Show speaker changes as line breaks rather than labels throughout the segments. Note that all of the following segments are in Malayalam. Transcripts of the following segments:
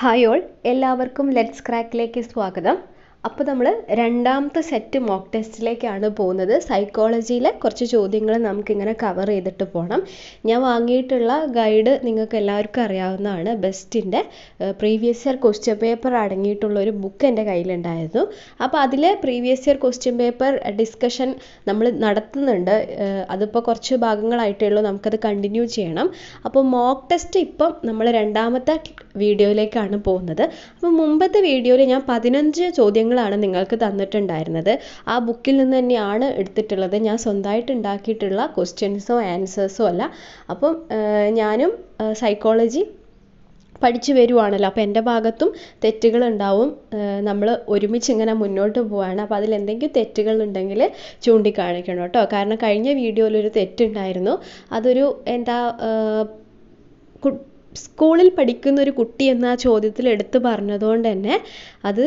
ഹായ് ഓൾ എല്ലാവർക്കും ലെറ്റ്സ് ക്രാക്കിലേക്ക് സ്വാഗതം അപ്പോൾ നമ്മൾ രണ്ടാമത്തെ സെറ്റ് മോക്ക് ടെസ്റ്റിലേക്കാണ് പോകുന്നത് സൈക്കോളജിയിലെ കുറച്ച് ചോദ്യങ്ങൾ നമുക്കിങ്ങനെ കവർ ചെയ്തിട്ട് പോകണം ഞാൻ വാങ്ങിയിട്ടുള്ള ഗൈഡ് നിങ്ങൾക്ക് എല്ലാവർക്കും അറിയാവുന്നതാണ് ബെസ്റ്റിൻ്റെ പ്രീവിയസ് ഇയർ ക്വസ്റ്റ്യൻ പേപ്പർ അടങ്ങിയിട്ടുള്ള ഒരു ബുക്ക് എൻ്റെ കയ്യിലുണ്ടായിരുന്നു അപ്പോൾ അതിലെ previous year question paper discussion നമ്മൾ നടത്തുന്നുണ്ട് അതിപ്പോൾ കുറച്ച് ഭാഗങ്ങളായിട്ടേ ഉള്ളൂ നമുക്കത് കണ്ടിന്യൂ ചെയ്യണം അപ്പോൾ മോക്ക് ടെസ്റ്റ് ഇപ്പം നമ്മൾ രണ്ടാമത്തെ വീഡിയോയിലേക്കാണ് പോകുന്നത് അപ്പോൾ മുമ്പത്തെ വീഡിയോയിൽ ഞാൻ പതിനഞ്ച് ചോദ്യങ്ങൾ ആണ് നിങ്ങൾക്ക് തന്നിട്ടുണ്ടായിരുന്നത് ആ ബുക്കിൽ നിന്ന് തന്നെയാണ് എടുത്തിട്ടുള്ളത് ഞാൻ സ്വന്തമായിട്ട് ഉണ്ടാക്കിയിട്ടുള്ള ക്വസ്റ്റ്യൻസോ ആൻസേഴ്സോ അല്ല അപ്പം ഞാനും സൈക്കോളജി പഠിച്ചു വരുവാണല്ലോ അപ്പോൾ എൻ്റെ ഭാഗത്തും തെറ്റുകൾ ഉണ്ടാവും നമ്മൾ ഒരുമിച്ച് ഇങ്ങനെ മുന്നോട്ട് പോവാണ് അപ്പോൾ അതിൽ എന്തെങ്കിലും തെറ്റുകൾ ഉണ്ടെങ്കിൽ ചൂണ്ടിക്കാണിക്കണം കേട്ടോ കാരണം കഴിഞ്ഞ വീഡിയോയിൽ ഒരു തെറ്റുണ്ടായിരുന്നു അതൊരു എന്താ സ്കൂളിൽ പഠിക്കുന്ന ഒരു കുട്ടി എന്ന ആ ചോദ്യത്തിൽ എടുത്തു പറഞ്ഞതുകൊണ്ട് തന്നെ അത്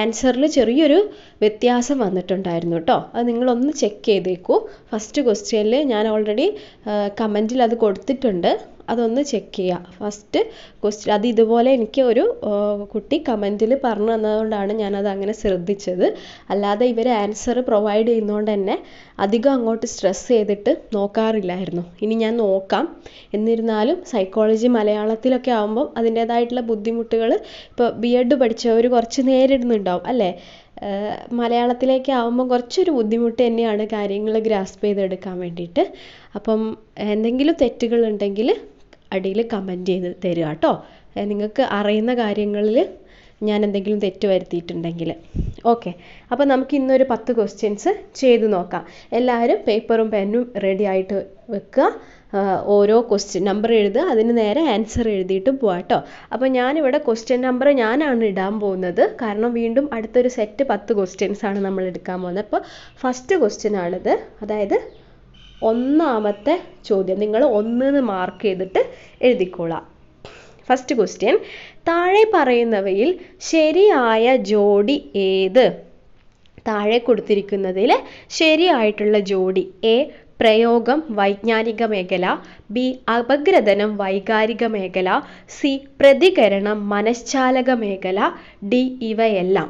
ആൻസറിൽ ചെറിയൊരു വ്യത്യാസം വന്നിട്ടുണ്ടായിരുന്നു കേട്ടോ അത് നിങ്ങളൊന്ന് ചെക്ക് ചെയ്തേക്കൂ ഫസ്റ്റ് ക്വസ്റ്റ്യനിൽ ഞാൻ ഓൾറെഡി കമൻറ്റിൽ അത് കൊടുത്തിട്ടുണ്ട് അതൊന്ന് ചെക്ക് ചെയ്യുക ഫസ്റ്റ് ക്വസ്റ്റ്യൻ അത് ഇതുപോലെ എനിക്ക് ഒരു കുട്ടി കമൻറ്റിൽ പറഞ്ഞു തന്നതുകൊണ്ടാണ് ഞാനത് അങ്ങനെ ശ്രദ്ധിച്ചത് അല്ലാതെ ഇവർ ആൻസർ പ്രൊവൈഡ് ചെയ്യുന്നതുകൊണ്ട് തന്നെ അധികം അങ്ങോട്ട് സ്ട്രെസ് ചെയ്തിട്ട് നോക്കാറില്ലായിരുന്നു ഇനി ഞാൻ നോക്കാം എന്നിരുന്നാലും സൈക്കോളജി മലയാളത്തിലൊക്കെ ആകുമ്പം അതിൻ്റേതായിട്ടുള്ള ബുദ്ധിമുട്ടുകൾ ഇപ്പോൾ ബി എഡ് പഠിച്ചവർ കുറച്ച് നേരിടുന്നുണ്ടാവും അല്ലേ മലയാളത്തിലേക്ക് ആവുമ്പോൾ കുറച്ചൊരു ബുദ്ധിമുട്ട് തന്നെയാണ് കാര്യങ്ങൾ ഗ്രാസ്പ് ചെയ്തെടുക്കാൻ വേണ്ടിയിട്ട് അപ്പം എന്തെങ്കിലും തെറ്റുകൾ ഉണ്ടെങ്കിൽ അടിയിൽ കമൻറ്റ് ചെയ്ത് തരിക കേട്ടോ നിങ്ങൾക്ക് അറിയുന്ന കാര്യങ്ങളിൽ ഞാൻ എന്തെങ്കിലും തെറ്റ് വരുത്തിയിട്ടുണ്ടെങ്കിൽ ഓക്കെ അപ്പോൾ നമുക്ക് ഇന്നൊരു പത്ത് ക്വസ്റ്റ്യൻസ് ചെയ്ത് നോക്കാം എല്ലാവരും പേപ്പറും പെന്നും റെഡി ആയിട്ട് വെക്കുക ഓരോ ക്വസ്റ്റ്യൻ നമ്പർ എഴുതുക അതിന് നേരെ ആൻസർ എഴുതിയിട്ട് പോവാം കേട്ടോ അപ്പോൾ ഞാനിവിടെ ക്വസ്റ്റ്യൻ നമ്പർ ഞാനാണ് ഇടാൻ പോകുന്നത് കാരണം വീണ്ടും അടുത്തൊരു സെറ്റ് പത്ത് ക്വസ്റ്റ്യൻസ് ആണ് നമ്മൾ എടുക്കാൻ പോകുന്നത് അപ്പോൾ ഫസ്റ്റ് ക്വസ്റ്റ്യൻ ആണിത് അതായത് ഒന്നാമത്തെ ചോദ്യം നിങ്ങൾ ഒന്ന് എന്ന് മാർക്ക് ചെയ്തിട്ട് എഴുതിക്കോളാം ഫസ്റ്റ് ക്വസ്റ്റ്യൻ താഴെ പറയുന്നവയിൽ ശരിയായ ജോഡി ഏത് താഴെ കൊടുത്തിരിക്കുന്നതിൽ ശരിയായിട്ടുള്ള ജോഡി എ പ്രയോഗം വൈജ്ഞാനിക മേഖല ബി അപഗ്രഥനം വൈകാരിക മേഖല സി പ്രതികരണം മനഃശാലക മേഖല ഡി ഇവയെല്ലാം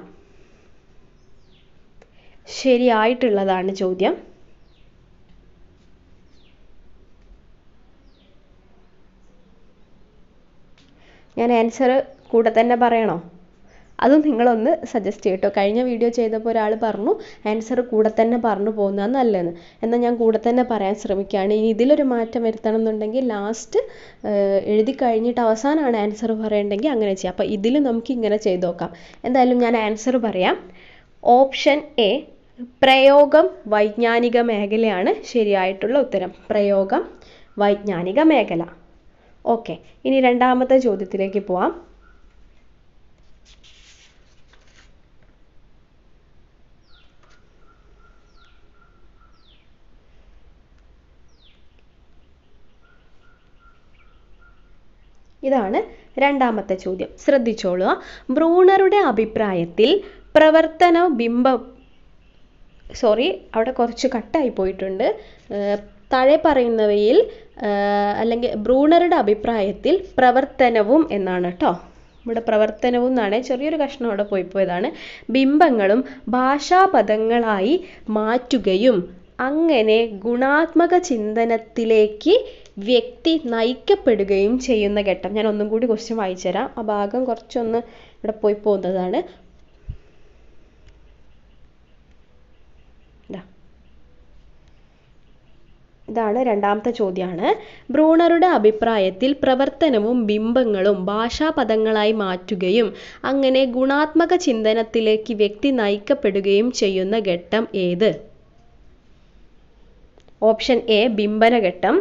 ശരിയായിട്ടുള്ളതാണ് ചോദ്യം ഞാൻ ആൻസർ കൂടെ തന്നെ പറയണോ അതും നിങ്ങളൊന്ന് സജസ്റ്റ് കേട്ടോ കഴിഞ്ഞ വീഡിയോ ചെയ്തപ്പോൾ ഒരാൾ പറഞ്ഞു ആൻസർ കൂടെ തന്നെ പറഞ്ഞു പോകുന്നതാണ് നല്ലതെന്ന് എന്നാൽ ഞാൻ കൂടെ തന്നെ പറയാൻ ശ്രമിക്കുകയാണ് ഇനി ഇതിലൊരു മാറ്റം വരുത്തണം എന്നുണ്ടെങ്കിൽ ലാസ്റ്റ് എഴുതി കഴിഞ്ഞിട്ട് അവസാനമാണ് ആൻസർ പറയേണ്ടെങ്കിൽ അങ്ങനെ ചെയ്യാം അപ്പോൾ ഇതിൽ നമുക്ക് ഇങ്ങനെ ചെയ്ത് നോക്കാം എന്തായാലും ഞാൻ ആൻസർ പറയാം ഓപ്ഷൻ എ പ്രയോഗം വൈജ്ഞാനിക മേഖലയാണ് ശരിയായിട്ടുള്ള ഉത്തരം പ്രയോഗം വൈജ്ഞാനിക മേഖല ഓക്കെ ഇനി രണ്ടാമത്തെ ചോദ്യത്തിലേക്ക് പോവാം ഇതാണ് രണ്ടാമത്തെ ചോദ്യം ശ്രദ്ധിച്ചോളുക ബ്രൂണറുടെ അഭിപ്രായത്തിൽ പ്രവർത്തന ബിംബം സോറി അവിടെ കുറച്ച് കട്ടായി പോയിട്ടുണ്ട് താഴെ പറയുന്നവയിൽ അല്ലെങ്കിൽ ബ്രൂണറുടെ അഭിപ്രായത്തിൽ പ്രവർത്തനവും എന്നാണ് കേട്ടോ ഇവിടെ പ്രവർത്തനവും എന്നാണ് ചെറിയൊരു കഷ്ണം അവിടെ പോയി പോയതാണ് ബിംബങ്ങളും ഭാഷാപദങ്ങളായി മാറ്റുകയും അങ്ങനെ ഗുണാത്മക ചിന്തനത്തിലേക്ക് വ്യക്തി നയിക്കപ്പെടുകയും ചെയ്യുന്ന ഘട്ടം ഞാൻ ഒന്നും കൂടി ക്വസ്റ്റ്യൻ വായിച്ചു തരാം ആ ഭാഗം കുറച്ചൊന്ന് ഇവിടെ പോയി പോകുന്നതാണ് ഇതാണ് രണ്ടാമത്തെ ചോദ്യമാണ് ബ്രൂണറുടെ അഭിപ്രായത്തിൽ പ്രവർത്തനവും ബിംബങ്ങളും ഭാഷാപദങ്ങളായി മാറ്റുകയും അങ്ങനെ ഗുണാത്മക ചിന്തനത്തിലേക്ക് വ്യക്തി നയിക്കപ്പെടുകയും ചെയ്യുന്ന ഘട്ടം ഏത് ഓപ്ഷൻ എ ബിംബന ഘട്ടം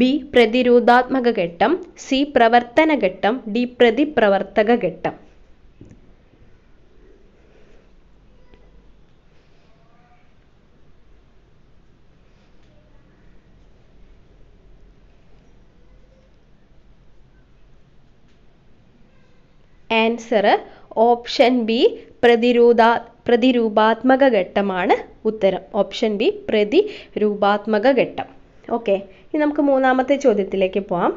ബി പ്രതിരോധാത്മക ഘട്ടം സി പ്രവർത്തന ഘട്ടം ഡി പ്രതിപ്രവർത്തക ഘട്ടം ആൻസർ ഓപ്ഷൻ ബി പ്രതിരോധ പ്രതിരൂപാത്മക ഘട്ടമാണ് ഉത്തരം ഓപ്ഷൻ ബി പ്രതിരൂപാത്മക ഘട്ടം ഓക്കെ ഇനി നമുക്ക് മൂന്നാമത്തെ ചോദ്യത്തിലേക്ക് പോവാം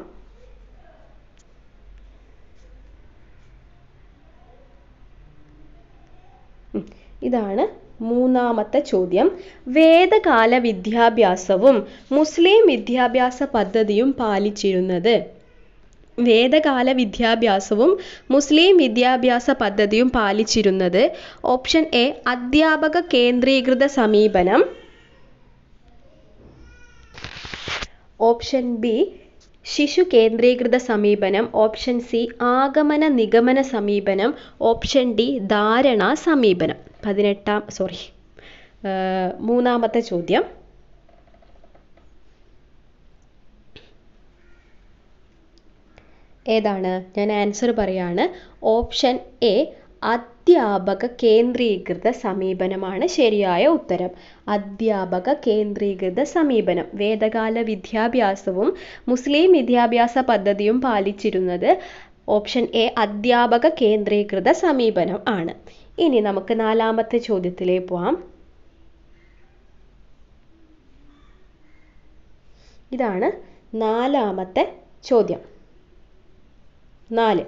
ഇതാണ് മൂന്നാമത്തെ ചോദ്യം വേദകാല വിദ്യാഭ്യാസവും മുസ്ലിം വിദ്യാഭ്യാസ പദ്ധതിയും പാലിച്ചിരുന്നത് വേദകാല വിദ്യാഭ്യാസവും മുസ്ലിം വിദ്യാഭ്യാസ പദ്ധതിയും പാലിച്ചിരുന്നത് ഓപ്ഷൻ എ അധ്യാപക കേന്ദ്രീകൃത സമീപനം ഓപ്ഷൻ ബി ശിശു കേന്ദ്രീകൃത സമീപനം ഓപ്ഷൻ സി ആഗമന നിഗമന സമീപനം ഓപ്ഷൻ ഡി ധാരണ സമീപനം പതിനെട്ടാം സോറി മൂന്നാമത്തെ ചോദ്യം ഏതാണ് ഞാൻ ആൻസർ പറയാണ് ഓപ്ഷൻ എ അധ്യാപക കേന്ദ്രീകൃത സമീപനമാണ് ശരിയായ ഉത്തരം അധ്യാപക കേന്ദ്രീകൃത സമീപനം വേദകാല വിദ്യാഭ്യാസവും മുസ്ലിം വിദ്യാഭ്യാസ പദ്ധതിയും പാലിച്ചിരുന്നത് ഓപ്ഷൻ എ അധ്യാപക കേന്ദ്രീകൃത സമീപനം ആണ് ഇനി നമുക്ക് നാലാമത്തെ ചോദ്യത്തിലേക്ക് പോവാം ഇതാണ് നാലാമത്തെ ചോദ്യം നാല്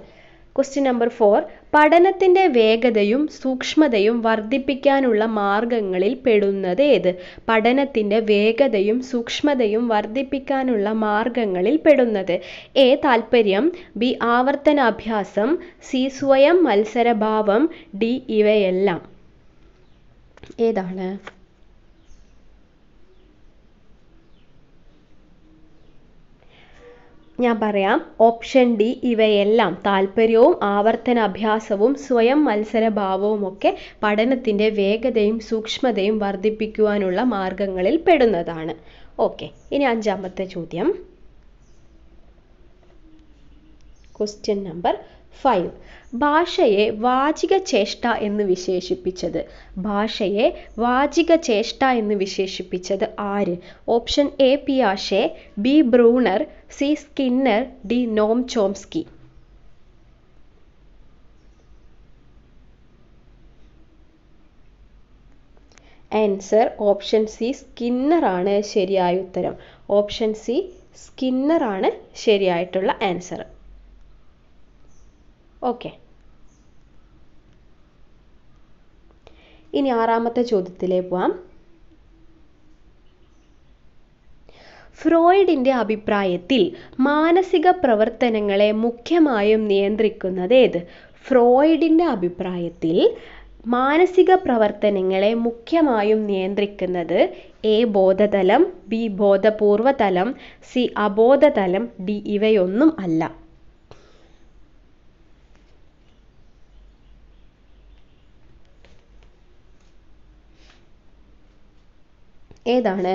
ക്വസ്റ്റ്യൻ നമ്പർ ഫോർ പഠനത്തിൻ്റെ വേഗതയും സൂക്ഷ്മതയും വർദ്ധിപ്പിക്കാനുള്ള മാർഗങ്ങളിൽ പെടുന്നത് ഏത് പഠനത്തിൻ്റെ വേഗതയും സൂക്ഷ്മതയും വർദ്ധിപ്പിക്കാനുള്ള മാർഗങ്ങളിൽ പെടുന്നത് എ താൽപ്പര്യം ബി ആവർത്തനാഭ്യാസം സി സ്വയം മത്സരഭാവം ഡി ഇവയെല്ലാം ഏതാണ് ഞാൻ പറയാം ഓപ്ഷൻ ഡി ഇവയെല്ലാം താല്പര്യവും ആവർത്തന അഭ്യാസവും സ്വയം മത്സരഭാവവും ഒക്കെ പഠനത്തിൻ്റെ വേഗതയും സൂക്ഷ്മതയും വർദ്ധിപ്പിക്കുവാനുള്ള മാർഗങ്ങളിൽ പെടുന്നതാണ് ഓക്കെ ഇനി അഞ്ചാമത്തെ ചോദ്യം ക്വസ്റ്റ്യൻ നമ്പർ ഫൈവ് ഭാഷയെ വാചിക ചേഷ്ട എന്ന് വിശേഷിപ്പിച്ചത് ഭാഷയെ വാചിക ചേഷ്ട എന്ന് വിശേഷിപ്പിച്ചത് ആര് ഓപ്ഷൻ എ പിയാഷെ B Bruner C Skinner D Noam Chomsky answer option C Skinner ആണ് ശരിയായ ഉത്തരം ഓപ്ഷൻ സി സ്കിന്നർ ആണ് ശരിയായിട്ടുള്ള ആൻസർ ഓക്കെ ഇനി ആറാമത്തെ ചോദ്യത്തിലേക്ക് പോവാം ഫ്രോയിഡിന്റെ അഭിപ്രായത്തിൽ മാനസിക പ്രവർത്തനങ്ങളെ മുഖ്യമായും നിയന്ത്രിക്കുന്നത് ഏത് ഫ്രോയിഡിന്റെ അഭിപ്രായത്തിൽ മാനസിക പ്രവർത്തനങ്ങളെ മുഖ്യമായും നിയന്ത്രിക്കുന്നത് എ ബോധതലം ബി ബോധപൂർവതലം സി അബോധതലം ഡി ഇവയൊന്നും അല്ല ഏതാണ്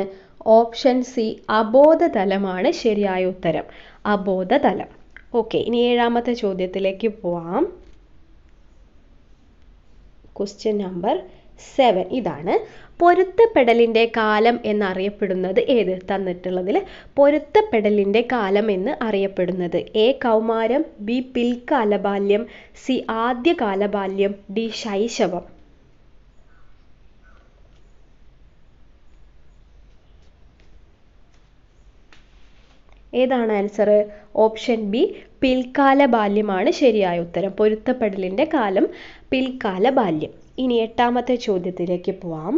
ഓപ്ഷൻ സി അബോധതലമാണ് ശരിയായ ഉത്തരം അബോധതലം ഓക്കെ ഇനി ഏഴാമത്തെ ചോദ്യത്തിലേക്ക് പോവാം ക്വസ്റ്റ്യൻ നമ്പർ സെവൻ ഇതാണ് പൊരുത്തപ്പെടലിൻ്റെ കാലം എന്നറിയപ്പെടുന്നത് ഏത് തന്നിട്ടുള്ളതിൽ പൊരുത്തപ്പെടലിൻ്റെ കാലം എന്ന് അറിയപ്പെടുന്നത് എ കൗമാരം ബി പിൽക്കാല ബാല്യം സി ആദ്യ കാലബാല്യം ഡി ശൈശവം ഏതാണ് ആൻസർ ഓപ്ഷൻ ബി പിൽക്കാല ബാല്യമാണ് ശരിയായ ഉത്തരം പൊരുത്തപ്പെടലിൻ്റെ കാലം പിൽക്കാല ബാല്യം ഇനി എട്ടാമത്തെ ചോദ്യത്തിലേക്ക് പോവാം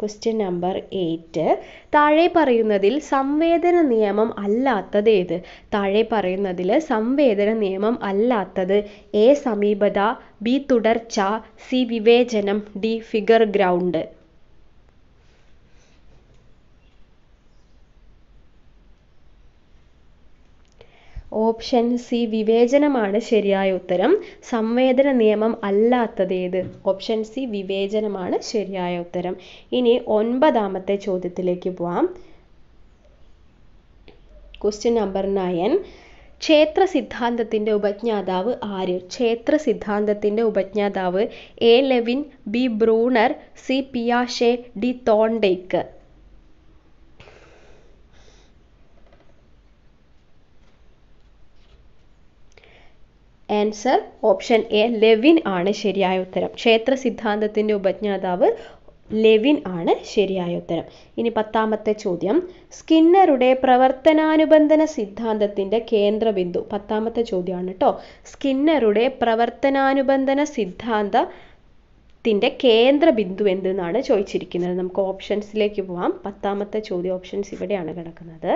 ക്വസ്റ്റ്യൻ നമ്പർ എയ്റ്റ് താഴെ പറയുന്നതിൽ സംവേദന നിയമം അല്ലാത്തത് ഏത് താഴെ പറയുന്നതിൽ സംവേദന നിയമം അല്ലാത്തത് എ സമീപത ബി തുടർച്ച സി വിവേചനം D figure ground option C വിവേചനമാണ് ശരിയായ ഉത്തരം സംവേദന നിയമം ഏത് ഓപ്ഷൻ സി വിവേചനമാണ് ശരിയായ ഉത്തരം ഇനി ഒൻപതാമത്തെ ചോദ്യത്തിലേക്ക് പോവാം ക്വസ്റ്റ്യൻ നമ്പർ നയൻ ക്ഷേത്ര സിദ്ധാന്തത്തിന്റെ ഉപജ്ഞാതാവ് ആര് ക്ഷേത്ര സിദ്ധാന്തത്തിന്റെ ഉപജ്ഞാതാവ് A Lewin B Bruner C പിയാഷെ D Thorndike answer option A Lewin ആണ് ശരിയായ ഉത്തരം ക്ഷേത്ര സിദ്ധാന്തത്തിൻ്റെ ഉപജ്ഞാതാവ് ലെവിൻ ആണ് ശരിയായ ഉത്തരം ഇനി പത്താമത്തെ ചോദ്യം സ്കിന്നറുടെ പ്രവർത്തനാനുബന്ധന കേന്ദ്ര കേന്ദ്രബിന്ദു പത്താമത്തെ ചോദ്യമാണ് കേട്ടോ സ്കിന്നറുടെ പ്രവർത്തനാനുബന്ധന സിദ്ധാന്ത ത്തിൻ്റെ കേന്ദ്ര ബിന്ദു എന്തെന്നാണ് ചോദിച്ചിരിക്കുന്നത് നമുക്ക് ഓപ്ഷൻസിലേക്ക് പോവാം പത്താമത്തെ ചോദ്യ ഓപ്ഷൻസ് ഇവിടെയാണ് കിടക്കുന്നത്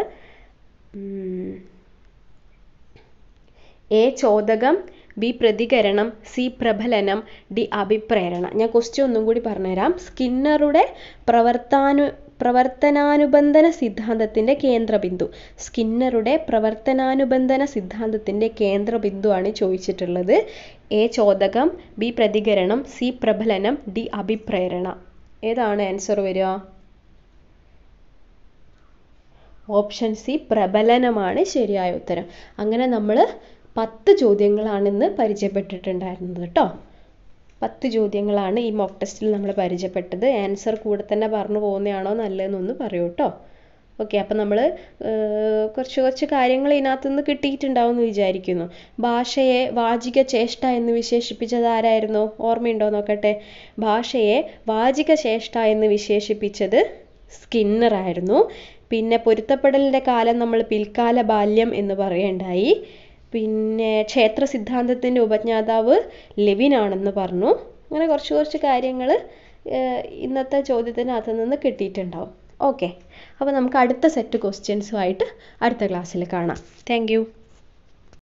എ ചോദകം ബി പ്രതികരണം സി പ്രബലനം ഡി അഭിപ്രേരണ ഞാൻ ക്വസ്റ്റ്യൻ ഒന്നും കൂടി പറഞ്ഞുതരാം സ്കിന്നറുടെ പ്രവർത്താനു പ്രവർത്തനാനുബന്ധന സിദ്ധാന്തത്തിൻ്റെ കേന്ദ്രബിന്ദു സ്കിന്നറുടെ പ്രവർത്തനാനുബന്ധന സിദ്ധാന്തത്തിൻ്റെ കേന്ദ്രബിന്ദുവാണ് ചോദിച്ചിട്ടുള്ളത് എ ചോദകം ബി പ്രതികരണം സി പ്രബലനം ഡി അഭിപ്രേരണ ഏതാണ് ആൻസർ വരിക ഓപ്ഷൻ സി പ്രബലനമാണ് ശരിയായ ഉത്തരം അങ്ങനെ നമ്മൾ പത്ത് ചോദ്യങ്ങളാണ് ഇന്ന് പരിചയപ്പെട്ടിട്ടുണ്ടായിരുന്നത് കേട്ടോ പത്ത് ചോദ്യങ്ങളാണ് ഈ മോക്ക് ടെസ്റ്റിൽ നമ്മൾ പരിചയപ്പെട്ടത് ആൻസർ കൂടെ തന്നെ പറഞ്ഞു പോകുന്നതാണോ നല്ലതെന്നൊന്ന് പറയൂ കേട്ടോ ഓക്കെ അപ്പം നമ്മൾ കുറച്ച് കുറച്ച് കാര്യങ്ങൾ ഇതിനകത്തു നിന്ന് കിട്ടിയിട്ടുണ്ടാവും എന്ന് വിചാരിക്കുന്നു ഭാഷയെ വാചിക ചേഷ്ട എന്ന് വിശേഷിപ്പിച്ചത് ആരായിരുന്നു ഓർമ്മയുണ്ടോ നോക്കട്ടെ ഭാഷയെ വാചിക ചേഷ്ട എന്ന് വിശേഷിപ്പിച്ചത് സ്കിന്നർ ആയിരുന്നു പിന്നെ പൊരുത്തപ്പെടലിൻ്റെ കാലം നമ്മൾ പിൽക്കാല ബാല്യം എന്ന് പറയണ്ടായി പിന്നെ ക്ഷേത്ര സിദ്ധാന്തത്തിൻ്റെ ഉപജ്ഞാതാവ് ലെവിൻ ആണെന്ന് പറഞ്ഞു അങ്ങനെ കുറച്ച് കുറച്ച് കാര്യങ്ങൾ ഇന്നത്തെ ചോദ്യത്തിനകത്ത് നിന്ന് കിട്ടിയിട്ടുണ്ടാവും ഓക്കെ അപ്പോൾ നമുക്ക് അടുത്ത സെറ്റ് ക്വസ്റ്റ്യൻസുമായിട്ട് അടുത്ത ക്ലാസ്സിൽ കാണാം താങ്ക്